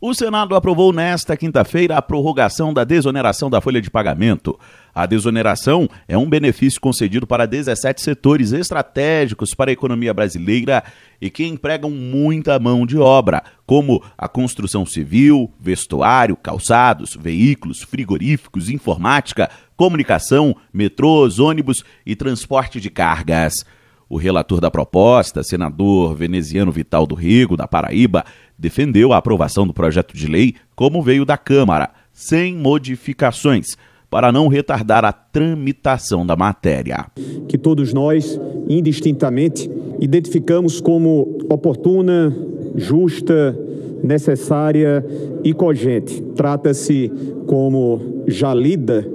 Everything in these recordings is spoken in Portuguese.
O Senado aprovou nesta quinta-feira a prorrogação da desoneração da folha de pagamento. A desoneração é um benefício concedido para 17 setores estratégicos para a economia brasileira e que empregam muita mão de obra, como a construção civil, vestuário, calçados, veículos, frigoríficos, informática, comunicação, metrôs, ônibus e transporte de cargas. O relator da proposta, senador veneziano Vital do Rigo, da Paraíba, defendeu a aprovação do projeto de lei como veio da Câmara, sem modificações, para não retardar a tramitação da matéria. Que todos nós, indistintamente, identificamos como oportuna, justa, necessária e cogente. Trata-se, como já lida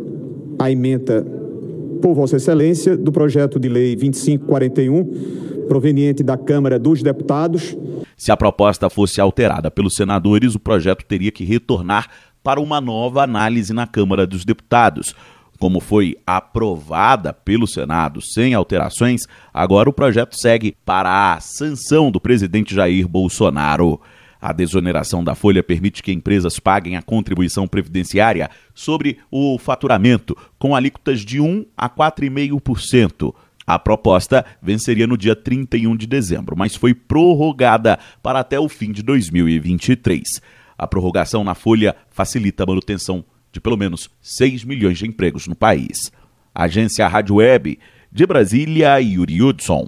a emenda por Vossa Excelência, do projeto de lei 2541, proveniente da Câmara dos Deputados. Se a proposta fosse alterada pelos senadores, o projeto teria que retornar para uma nova análise na Câmara dos Deputados. Como foi aprovada pelo Senado sem alterações, agora o projeto segue para a sanção do presidente Jair Bolsonaro. A desoneração da folha permite que empresas paguem a contribuição previdenciária sobre o faturamento, com alíquotas de 1 a 4,5%. A proposta venceria no dia 31 de dezembro, mas foi prorrogada para até o fim de 2023. A prorrogação na folha facilita a manutenção de pelo menos 6 milhões de empregos no país. Agência Rádio Web de Brasília, Yuri Hudson.